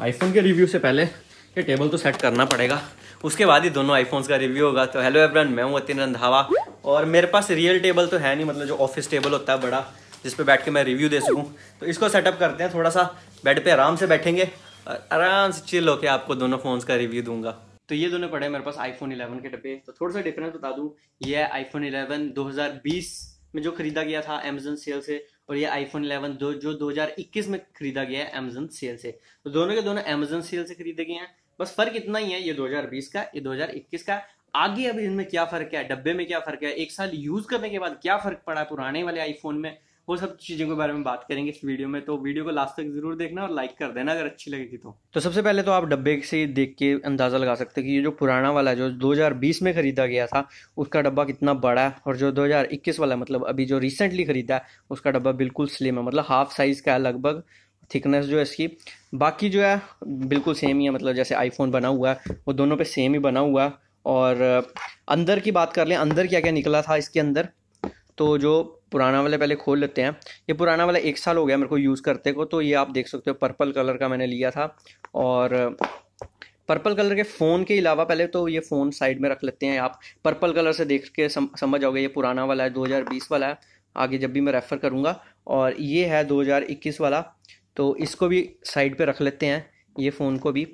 iPhone के review से पहले ये टेबल तो सेट करना पड़ेगा उसके बाद ही दोनों आईफोन्स का रिव्यू होगा तो हेलो एवरन मैं हूँ अतिन रंधावा और मेरे पास रियल टेबल तो है नहीं मतलब जो ऑफिस टेबल होता है बड़ा जिस पर बैठ के मैं रिव्यू दे सकूँ तो इसको सेटअप करते हैं थोड़ा सा बेड पे आराम से बैठेंगे और आराम से चिल होकर आपको दोनों फ़ोन्स का रिव्यू दूंगा तो ये दोनों पड़े मेरे पास आईफोन 11 के डब्बे तो थोड़ा सा डिफरेंस बता दूँ ये आईफोन 11 2020 में जो खरीदा गया था अमेजन सेल से और ये आईफोन 11 दो जो 2021 में खरीदा गया है अमेजन सेल से तो दोनों के दोनों अमेजन सेल से खरीदे गए हैं बस फर्क इतना ही है ये 2020 का ये 2021 का आगे अभी इनमें क्या फर्क है डब्बे में क्या फर्क है एक साल यूज करने के बाद क्या फर्क पड़ा पुराने वाले आईफोन में वो सब चीज़ों के बारे में बात करेंगे इस वीडियो में तो वीडियो को लास्ट तक ज़रूर देखना और लाइक कर देना अगर अच्छी लगेगी तो तो सबसे पहले तो आप डब्बे से देख के अंदाज़ा लगा सकते हैं कि ये जो पुराना वाला जो 2020 में ख़रीदा गया था उसका डब्बा कितना बड़ा है और जो 2021 वाला मतलब अभी जो रिसेंटली ख़रीदा है उसका डब्बा बिल्कुल स्लिम है मतलब हाफ साइज़ का है लगभग थिकनेस जो है इसकी बाकी जो है बिल्कुल सेम ही है मतलब जैसे आईफोन बना हुआ है वो दोनों पे सेम ही बना हुआ है और अंदर की बात कर लें अंदर क्या क्या निकला था इसके अंदर तो जो पुराना वाले पहले खोल लेते हैं ये पुराना वाला एक साल हो गया मेरे को यूज़ करते को तो ये आप देख सकते हो पर्पल कलर का मैंने लिया था और पर्पल कलर के फ़ोन के अलावा पहले तो ये फ़ोन साइड में रख लेते हैं आप पर्पल कलर से देख के सम, समझ आओगे ये पुराना वाला है 2020 वाला है आगे जब भी मैं रेफ़र करूँगा और ये है 2021 वाला तो इसको भी साइड पे रख लेते हैं ये फ़ोन को भी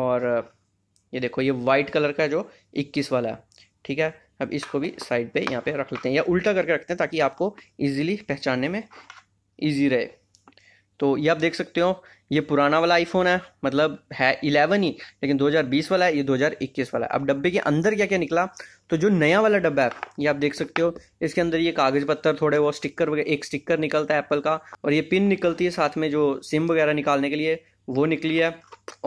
और ये देखो ये वाइट कलर का जो 21 वाला है ठीक है अब इसको भी साइड पे यहाँ पे रख लेते हैं या उल्टा करके रखते हैं ताकि आपको इजीली पहचानने में इजी रहे तो ये आप देख सकते हो ये पुराना वाला आईफोन है मतलब है इलेवन ही लेकिन 2020 वाला है ये 2021 वाला है अब डब्बे के अंदर क्या क्या निकला तो जो नया वाला डब्बा है ये आप देख सकते हो इसके अंदर ये कागज़ पत्थर थोड़े वो स्टिकर वगैरह एक स्टिकर निकलता है एप्पल का और ये पिन निकलती है साथ में जो सिम वगैरह निकालने के लिए वो निकली है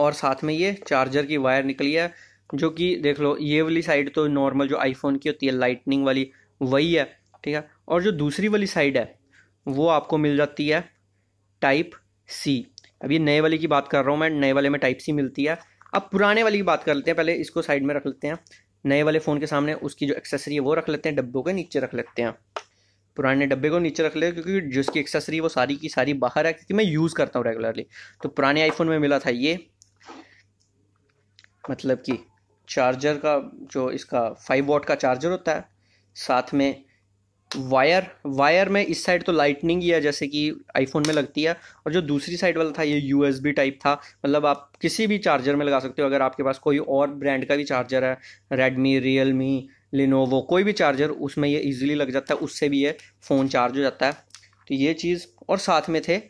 और साथ में ये चार्जर की वायर निकली है जो कि देख लो ये वाली साइड तो नॉर्मल जो आईफोन की होती है लाइटनिंग वाली वही है ठीक है और जो दूसरी वाली साइड है वो आपको मिल जाती है टाइप सी अब ये नए वाले की बात कर रहा हूँ मैं नए वाले में टाइप सी मिलती है अब पुराने वाले की बात कर लेते हैं पहले इसको साइड में रख लेते हैं नए वाले फ़ोन के सामने उसकी जो एक्सेसरी है वो रख लेते हैं डब्बों के नीचे रख लेते हैं पुराने डब्बे को नीचे रख लेते हैं क्योंकि जिसकी एक्सेसरी वो सारी की सारी बाहर है क्योंकि मैं यूज़ करता हूँ रेगुलरली तो पुराने आईफोन में मिला था ये मतलब कि चार्जर का जो इसका फाइव वॉट का चार्जर होता है साथ में वायर वायर में इस साइड तो लाइटनिंग ही है जैसे कि आईफोन में लगती है और जो दूसरी साइड वाला था ये यूएसबी टाइप था मतलब आप किसी भी चार्जर में लगा सकते हो अगर आपके पास कोई और ब्रांड का भी चार्जर है रेडमी रियल मी लिनोवो कोई भी चार्जर उसमें ये इजीली लग जाता है उससे भी ये फ़ोन चार्ज हो जाता है तो ये चीज़ और साथ में थे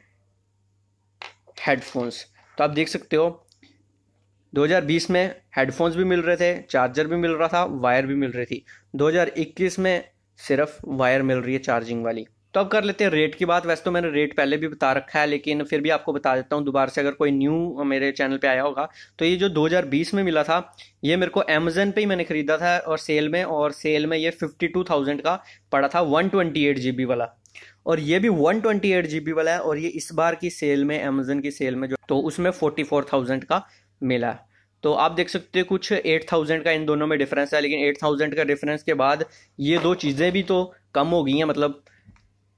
हेडफोन्स तो आप देख सकते हो 2020 में हेडफोन्स भी मिल रहे थे चार्जर भी मिल रहा था वायर भी मिल रही थी 2021 में सिर्फ वायर मिल रही है चार्जिंग वाली तो अब कर लेते हैं रेट की बात वैसे तो मैंने रेट पहले भी बता रखा है लेकिन फिर भी आपको बता देता हूँ दोबारा से अगर कोई न्यू मेरे चैनल पे आया होगा तो ये जो 2020 में मिला था ये मेरे को अमेजन पे ही मैंने ख़रीदा था और सेल में और सेल में ये 52,000 का पड़ा था वन जीबी वाला और ये भी वन जीबी वाला है और ये इस बार की सेल में अमेजन की सेल में जो तो उसमें फोर्टी का मिला तो आप देख सकते हो कुछ एट थाउजेंड का इन दोनों में डिफरेंस है लेकिन एट थाउजेंड का डिफरेंस के बाद ये दो चीज़ें भी तो कम हो गई हैं मतलब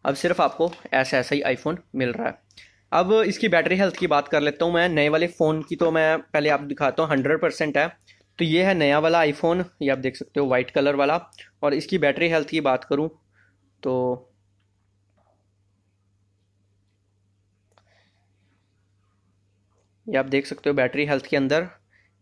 अब सिर्फ आपको ऐसा ऐसा ही आईफोन मिल रहा है अब इसकी बैटरी हेल्थ की बात कर लेता हूँ मैं नए वाले फ़ोन की तो मैं पहले आप दिखाता हूँ हंड्रेड परसेंट है तो ये है नया वाला आईफोन ये आप देख सकते हो वाइट कलर वाला और इसकी बैटरी हेल्थ की बात करूँ तो ये आप देख सकते हो बैटरी हेल्थ के अंदर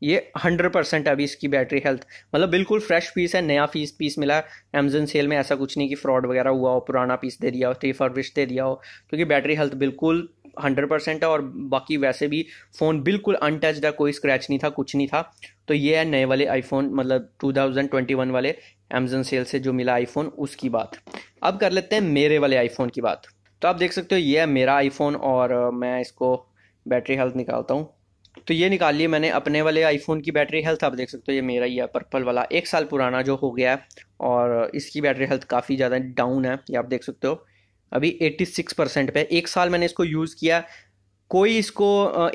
ये हंड्रेड परसेंट अभी इसकी बैटरी हेल्थ मतलब बिल्कुल फ्रेश पीस है नया पीस पीस मिला है अमेजन सेल में ऐसा कुछ नहीं कि फ्रॉड वगैरह हुआ हो पुराना पीस दे दिया हो रिफर्बिश दे दिया हो क्योंकि बैटरी हेल्थ बिल्कुल हंड्रेड परसेंट है और बाकी वैसे भी फ़ोन बिल्कुल अनटचड है कोई स्क्रैच नहीं था कुछ नहीं था तो ये है नए वाले आईफोन मतलब 2021 वाले अमेजन सेल से जो मिला आईफोन उसकी बात अब कर लेते हैं मेरे वाले आईफोन की बात तो आप देख सकते हो ये है मेरा आईफोन और मैं इसको बैटरी हेल्थ निकालता हूँ तो ये निकाल लिए मैंने अपने वाले आईफोन की बैटरी हेल्थ आप देख सकते हो ये मेरा ही है पर्पल वाला एक साल पुराना जो हो गया है और इसकी बैटरी हेल्थ काफ़ी ज़्यादा डाउन है ये आप देख सकते हो अभी 86 परसेंट पे एक साल मैंने इसको यूज़ किया कोई इसको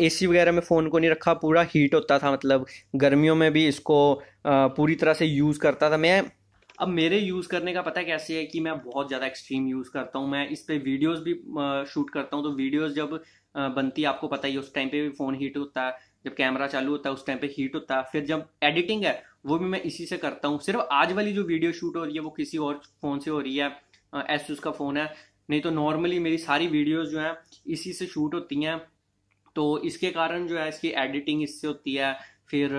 एसी वगैरह में फ़ोन को नहीं रखा पूरा हीट होता था मतलब गर्मियों में भी इसको पूरी तरह से यूज़ करता था मैं अब मेरे यूज़ करने का पता कैसे है कि मैं बहुत ज़्यादा एक्सट्रीम यूज़ करता हूँ मैं इस पर वीडियोज़ भी शूट करता हूँ तो वीडियोज़ जब बनती है आपको पता ही उस टाइम पे भी फ़ोन हीट होता है जब कैमरा चालू होता है उस टाइम पे हीट होता है फिर जब एडिटिंग है वो भी मैं इसी से करता हूँ सिर्फ आज वाली जो वीडियो शूट हो रही है वो किसी और फ़ोन से हो रही है एस का फ़ोन है नहीं तो नॉर्मली मेरी सारी वीडियोज़ जो है इसी से शूट होती हैं तो इसके कारण जो है इसकी एडिटिंग इससे होती है फिर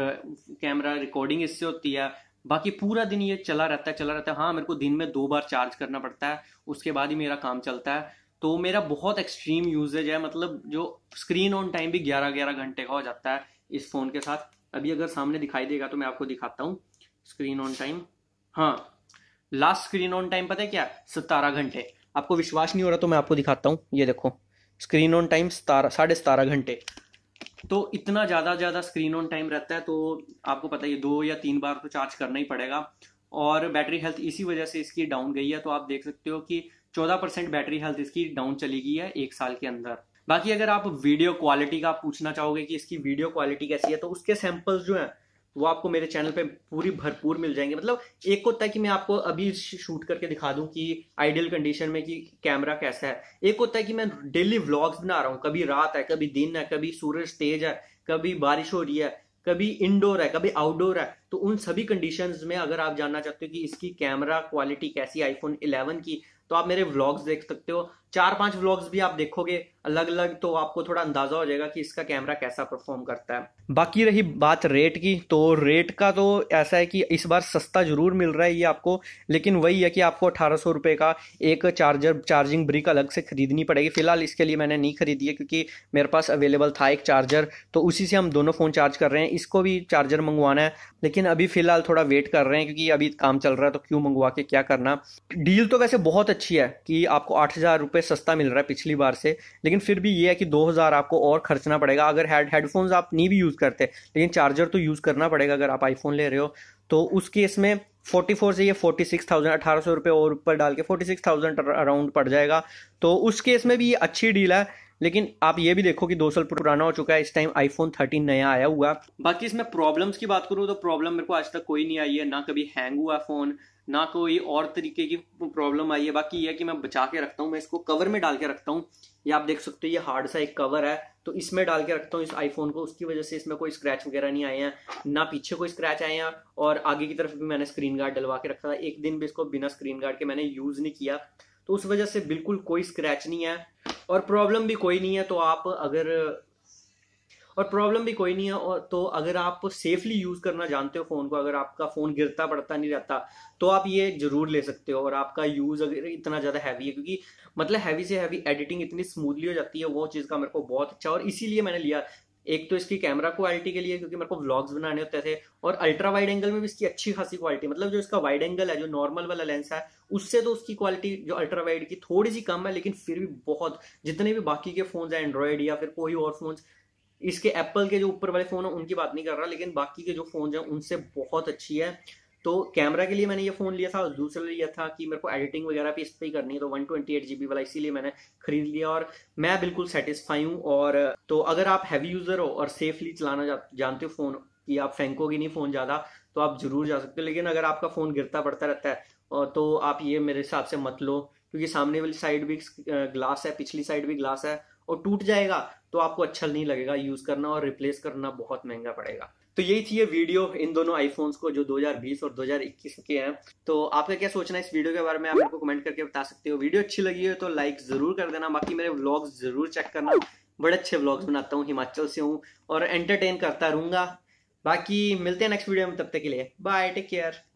कैमरा रिकॉर्डिंग इससे होती है बाकी पूरा दिन ये चला रहता है चला रहता है हाँ मेरे को दिन में दो बार चार्ज करना पड़ता है उसके बाद ही मेरा काम चलता है तो मेरा बहुत एक्सट्रीम यूजेज है मतलब जो स्क्रीन ऑन टाइम भी ग्यारह ग्यारह घंटे का हो जाता है इस फ़ोन के साथ अभी अगर सामने दिखाई देगा तो मैं आपको दिखाता हूँ स्क्रीन ऑन टाइम हाँ लास्ट स्क्रीन ऑन टाइम पता है क्या सतारह घंटे आपको विश्वास नहीं हो रहा तो मैं आपको दिखाता हूँ ये देखो स्क्रीन ऑन टाइम सतारह साढ़े सतारह घंटे तो इतना ज़्यादा ज़्यादा स्क्रीन ऑन टाइम रहता है तो आपको पता ये दो या तीन बार तो चार्ज करना ही पड़ेगा और बैटरी हेल्थ इसी वजह से इसकी डाउन गई है तो आप देख सकते हो कि चौदह परसेंट बैटरी हेल्थ इसकी डाउन चली गई है एक साल के अंदर बाकी अगर आप वीडियो क्वालिटी का पूछना चाहोगे कि इसकी वीडियो क्वालिटी कैसी है तो उसके सैंपल्स जो है वो आपको मेरे चैनल पे पूरी भरपूर मिल जाएंगे मतलब एक होता है कि मैं आपको अभी शूट करके दिखा दूं कि आइडियल कंडीशन में कि कैमरा कैसा है एक होता है कि मैं डेली व्लॉग्स बना रहा हूँ कभी रात है कभी दिन है कभी सूरज तेज है कभी बारिश हो रही है कभी इंडोर है कभी आउटडोर है तो उन सभी कंडीशंस में अगर आप जानना चाहते हो कि इसकी कैमरा क्वालिटी कैसी आईफोन 11 की तो आप मेरे व्लॉग्स देख सकते हो चार पांच व्लॉग्स भी आप देखोगे अलग अलग तो आपको थोड़ा अंदाजा हो जाएगा कि इसका कैमरा कैसा परफॉर्म करता है बाकी रही बात रेट की तो रेट का तो ऐसा है कि इस बार सस्ता जरूर मिल रहा है ये आपको लेकिन वही है कि आपको अठारह सौ रुपये का एक चार्जर चार्जिंग ब्रिक अलग से खरीदनी पड़ेगी फिलहाल इसके लिए मैंने नहीं खरीदी है क्योंकि मेरे पास अवेलेबल था एक चार्जर तो उसी से हम दोनों फ़ोन चार्ज कर रहे हैं इसको भी चार्जर मंगवाना है लेकिन अभी फ़िलहाल थोड़ा वेट कर रहे हैं क्योंकि अभी काम चल रहा है तो क्यों मंगवा के क्या करना डील तो वैसे बहुत अच्छी है कि आपको आठ हज़ार रुपये सस्ता मिल रहा है पिछली बार से लेकिन फिर भी ये है कि दो हज़ार आपको और खर्चना पड़ेगा अगर हेड हेडफोन्स आप नहीं भी यूज़ करते लेकिन चार्जर तो यूज़ करना पड़ेगा अगर आप आईफोन ले रहे हो तो उस केस में फोर्टी फोर से ये फोर्टी सिक्स थाउजेंड अठारह सौ रुपये और ऊपर डाल के फोर्टी सिक्स थाउजेंड अराउंड पड़ जाएगा तो उस केस में भी ये अच्छी डील है लेकिन आप ये भी देखो कि दो साल पुराना हो चुका है इस टाइम आईफोन थर्टीन नया आया हुआ बाकी इसमें प्रॉब्लम्स की बात करूँ तो प्रॉब्लम मेरे को आज तक कोई नहीं आई है ना कभी हैंग हुआ फ़ोन ना कोई और तरीके की प्रॉब्लम आई है बाकी ये कि मैं बचा के रखता हूँ मैं इसको कवर में डाल के रखता हूँ ये आप देख सकते हो ये हार्ड सा एक कवर है तो इसमें डाल के रखता हूँ इस आईफोन को उसकी वजह से इसमें कोई स्क्रैच वगैरह नहीं आए हैं ना पीछे कोई स्क्रैच आए हैं और आगे की तरफ भी मैंने स्क्रीन गार्ड डलवा के रखा था एक दिन भी इसको बिना स्क्रीन गार्ड के मैंने यूज़ नहीं किया तो उस वजह से बिल्कुल कोई स्क्रैच नहीं है और प्रॉब्लम भी कोई नहीं है तो आप अगर और प्रॉब्लम भी कोई नहीं है और तो अगर आप सेफली यूज़ करना जानते हो फ़ोन को अगर आपका फ़ोन गिरता पड़ता नहीं रहता तो आप ये ज़रूर ले सकते हो और आपका यूज़ अगर इतना ज़्यादा हैवी है क्योंकि मतलब हैवी से हैवी एडिटिंग इतनी स्मूथली हो जाती है वो चीज़ का मेरे को बहुत अच्छा और इसीलिए मैंने लिया एक तो इसकी कैमरा क्वालिटी के लिए क्योंकि मेरे को व्लॉग्स बनाने होते थे और अल्ट्रा वाइड एंगल में भी इसकी अच्छी खासी क्वालिटी मतलब जो इसका वाइड एंगल है जो नॉर्मल वाला लेंस है उससे तो उसकी क्वालिटी जो अल्ट्रा वाइड की थोड़ी सी कम है लेकिन फिर भी बहुत जितने भी बाकी के फोन है एंड्रॉयड या फिर कोई और फोन इसके एप्पल के जो ऊपर वाले फ़ोन है उनकी बात नहीं कर रहा लेकिन बाकी के जो फ़ोन है उनसे बहुत अच्छी है तो कैमरा के लिए मैंने ये फ़ोन लिया था और दूसरा लिया था कि मेरे को एडिटिंग वगैरह भी इस पर ही करनी है तो one twenty eight G B वाला इसीलिए मैंने खरीद लिया और मैं बिल्कुल सेटिस्फाई हूँ और तो अगर आप हैवी यूज़र हो और सेफली चलाना जा, जानते हो फ़ोन कि आप की नहीं फ़ोन ज़्यादा तो आप ज़रूर जा सकते हो लेकिन अगर आपका फ़ोन गिरता पड़ता रहता है तो आप ये मेरे हिसाब से मत लो क्योंकि सामने वाली साइड भी ग्लास है पिछली साइड भी ग्लास है और टूट जाएगा तो आपको अच्छा नहीं लगेगा यूज करना और रिप्लेस करना बहुत महंगा पड़ेगा तो यही थी ये वीडियो इन दोनों आईफोन्स को जो 2020 और 2021 के हैं तो आपका क्या सोचना है इस वीडियो के बारे में आप मेरे को कमेंट करके बता सकते हो वीडियो अच्छी लगी हो तो लाइक जरूर कर देना बाकी मेरे व्लॉग्स जरूर चेक करना बड़े अच्छे व्लॉग्स बनाता हूँ हिमाचल से हूँ और एंटरटेन करता रहूंगा बाकी मिलते हैं नेक्स्ट वीडियो में तब तक के लिए बाय टेक केयर